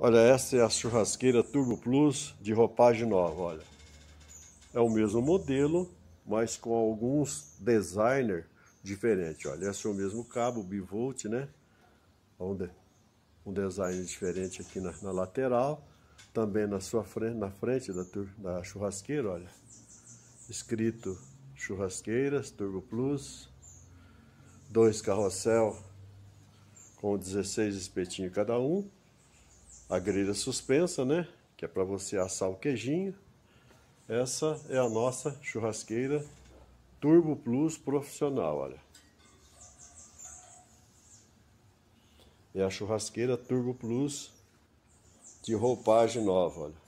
Olha, essa é a churrasqueira Turbo Plus de roupagem nova, olha. É o mesmo modelo, mas com alguns designer diferentes, olha. Esse é o mesmo cabo, bivolt, né? Um, design diferente aqui na, na lateral. Também na sua frente, na frente da, da churrasqueira, olha. Escrito churrasqueiras Turbo Plus. Dois carrossel com 16 espetinhos cada um a grelha suspensa, né? Que é para você assar o queijinho. Essa é a nossa churrasqueira Turbo Plus profissional, olha. É a churrasqueira Turbo Plus de roupagem nova, olha.